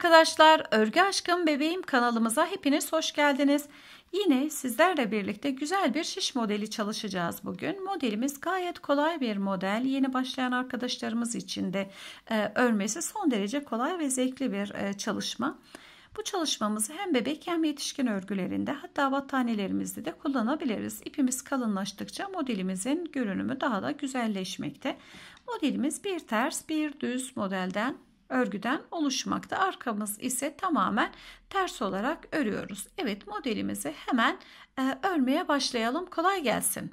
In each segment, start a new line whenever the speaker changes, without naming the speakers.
arkadaşlar, Örgü Aşkım Bebeğim kanalımıza hepiniz hoş geldiniz. Yine sizlerle birlikte güzel bir şiş modeli çalışacağız bugün. Modelimiz gayet kolay bir model. Yeni başlayan arkadaşlarımız için de e, örmesi son derece kolay ve zevkli bir e, çalışma. Bu çalışmamızı hem bebek hem yetişkin örgülerinde hatta battaniyelerimizde de kullanabiliriz. İpimiz kalınlaştıkça modelimizin görünümü daha da güzelleşmekte. Modelimiz bir ters bir düz modelden örgüden oluşmakta. Arkamız ise tamamen ters olarak örüyoruz. Evet modelimizi hemen e, örmeye başlayalım. Kolay gelsin.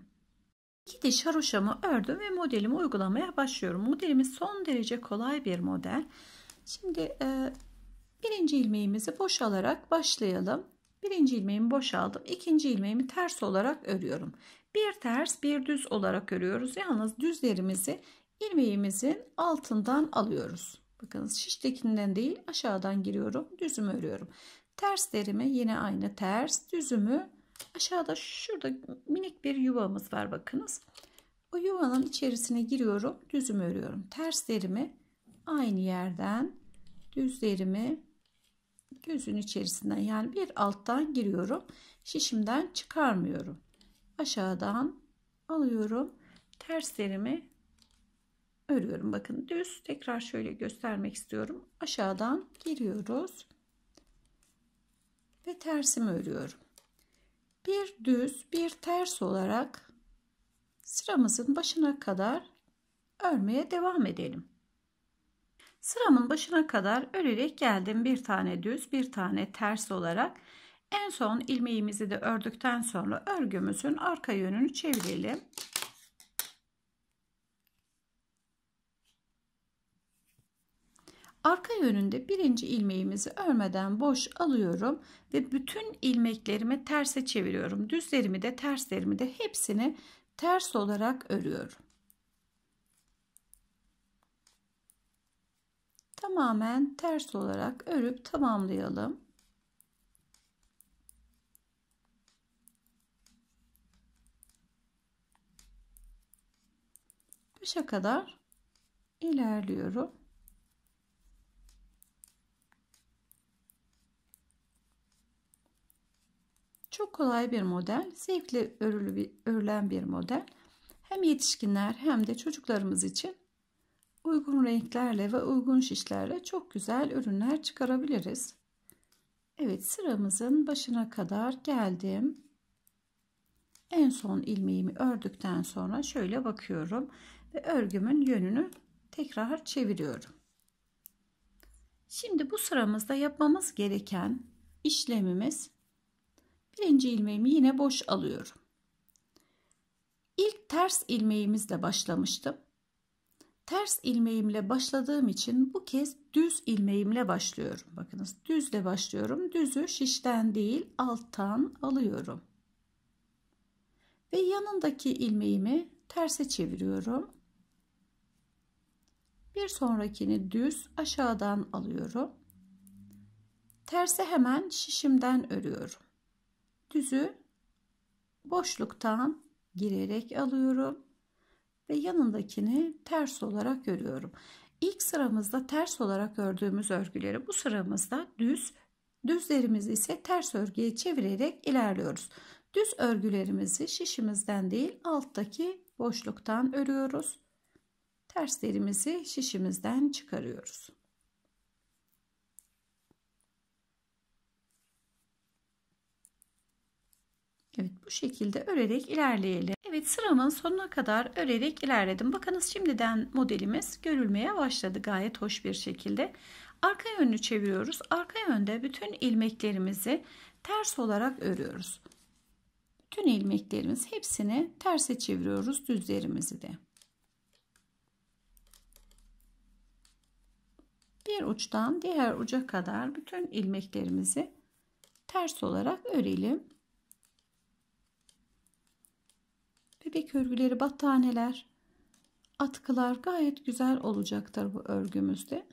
İki diş haroşamı ördüm ve modelimi uygulamaya başlıyorum. Modelimiz son derece kolay bir model. Şimdi e, birinci ilmeğimizi boş alarak başlayalım. Birinci ilmeğimi boşaldım. İkinci ilmeğimi ters olarak örüyorum. Bir ters bir düz olarak örüyoruz. Yalnız düzlerimizi ilmeğimizin altından alıyoruz. Bakınız şiştekinden değil aşağıdan giriyorum. Düzümü örüyorum. Terslerimi yine aynı ters düzümü aşağıda şurada minik bir yuvamız var bakınız. O yuvanın içerisine giriyorum. Düzümü örüyorum. Terslerimi aynı yerden düzlerimi gözün içerisinden yani bir alttan giriyorum. Şişimden çıkarmıyorum. Aşağıdan alıyorum. Terslerimi örüyorum. Bakın düz tekrar şöyle göstermek istiyorum. Aşağıdan giriyoruz. Ve tersimi örüyorum. Bir düz bir ters olarak sıramızın başına kadar örmeye devam edelim. Sıramın başına kadar örerek geldim. Bir tane düz bir tane ters olarak. En son ilmeğimizi de ördükten sonra örgümüzün arka yönünü çevirelim. Arka yönünde birinci ilmeğimizi örmeden boş alıyorum ve bütün ilmeklerimi terse çeviriyorum. Düzlerimi de terslerimi de hepsini ters olarak örüyorum. Tamamen ters olarak örüp tamamlayalım. Başa kadar ilerliyorum. kolay bir model, zevkli örülü bir, örülen bir model. Hem yetişkinler hem de çocuklarımız için uygun renklerle ve uygun şişlerle çok güzel ürünler çıkarabiliriz. Evet sıramızın başına kadar geldim. En son ilmeğimi ördükten sonra şöyle bakıyorum ve örgümün yönünü tekrar çeviriyorum. Şimdi bu sıramızda yapmamız gereken işlemimiz Birinci ilmeğimi yine boş alıyorum. İlk ters ilmeğimizle başlamıştım. Ters ilmeğimle başladığım için bu kez düz ilmeğimle başlıyorum. Bakınız düzle başlıyorum. Düzü şişten değil alttan alıyorum. Ve yanındaki ilmeğimi terse çeviriyorum. Bir sonrakini düz aşağıdan alıyorum. Terse hemen şişimden örüyorum düzü boşluktan girerek alıyorum ve yanındakini ters olarak örüyorum. İlk sıramızda ters olarak ördüğümüz örgüleri bu sıramızda düz, düzlerimizi ise ters örgüye çevirerek ilerliyoruz. Düz örgülerimizi şişimizden değil alttaki boşluktan örüyoruz. Terslerimizi şişimizden çıkarıyoruz. Evet bu şekilde örerek ilerleyelim. Evet sıramın sonuna kadar örerek ilerledim. Bakınız şimdiden modelimiz görülmeye başladı gayet hoş bir şekilde. Arka yönünü çeviriyoruz. Arka yönde bütün ilmeklerimizi ters olarak örüyoruz. Bütün ilmeklerimiz hepsini terse çeviriyoruz düzlerimizi de. Bir uçtan diğer uca kadar bütün ilmeklerimizi ters olarak örelim. bebek örgüleri battaneler atkılar gayet güzel olacaktır bu örgümüzde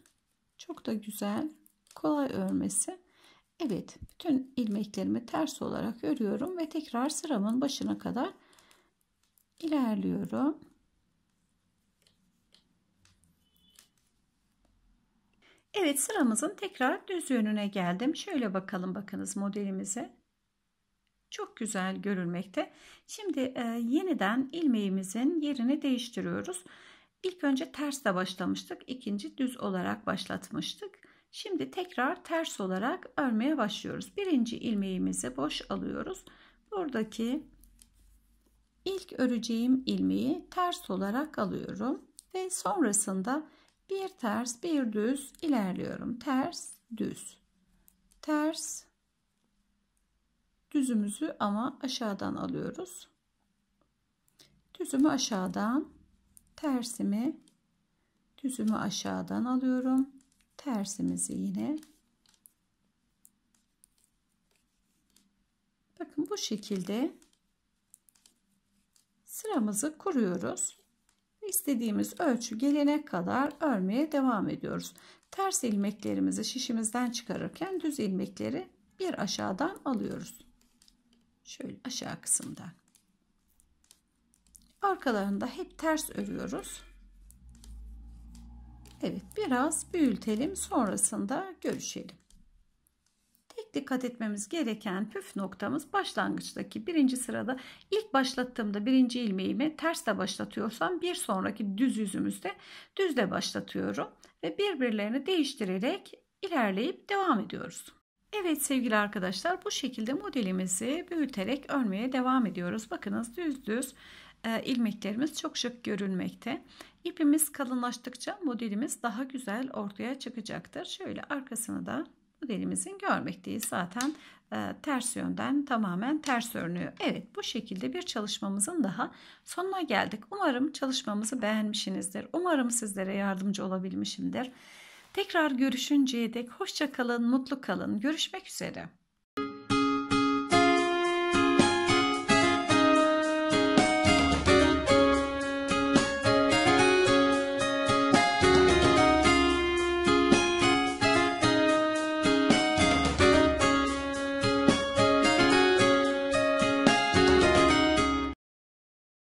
çok da güzel kolay örmesi Evet bütün ilmeklerimi ters olarak örüyorum ve tekrar sıramın başına kadar ilerliyorum Evet sıramızın tekrar düz yönüne geldim şöyle bakalım bakınız modelimize çok güzel görülmekte. Şimdi e, yeniden ilmeğimizin yerini değiştiriyoruz. İlk önce tersle başlamıştık. ikinci düz olarak başlatmıştık. Şimdi tekrar ters olarak örmeye başlıyoruz. Birinci ilmeğimizi boş alıyoruz. Buradaki ilk öreceğim ilmeği ters olarak alıyorum. Ve sonrasında bir ters bir düz ilerliyorum. Ters düz ters Düzümüzü ama aşağıdan alıyoruz. Düzümü aşağıdan, tersimi düzümü aşağıdan alıyorum. Tersimizi yine Bakın bu şekilde sıramızı kuruyoruz. İstediğimiz ölçü gelene kadar örmeye devam ediyoruz. Ters ilmeklerimizi şişimizden çıkarırken düz ilmekleri bir aşağıdan alıyoruz. Şöyle aşağı kısımda, Arkalarında hep ters örüyoruz. Evet biraz büyütelim sonrasında görüşelim. Tek dikkat etmemiz gereken püf noktamız başlangıçtaki birinci sırada ilk başlattığımda birinci ilmeğimi tersle başlatıyorsam bir sonraki düz yüzümüzde düzle başlatıyorum ve birbirlerini değiştirerek ilerleyip devam ediyoruz. Evet sevgili arkadaşlar bu şekilde modelimizi büyüterek örmeye devam ediyoruz. Bakınız düz düz e, ilmeklerimiz çok şık görünmekte. İpimiz kalınlaştıkça modelimiz daha güzel ortaya çıkacaktır. Şöyle arkasını da modelimizin görmekteyiz. Zaten e, ters yönden tamamen ters örünüyor. Evet bu şekilde bir çalışmamızın daha sonuna geldik. Umarım çalışmamızı beğenmişsinizdir. Umarım sizlere yardımcı olabilmişimdir. Tekrar görüşünceye dek hoşça kalın, mutlu kalın. Görüşmek üzere.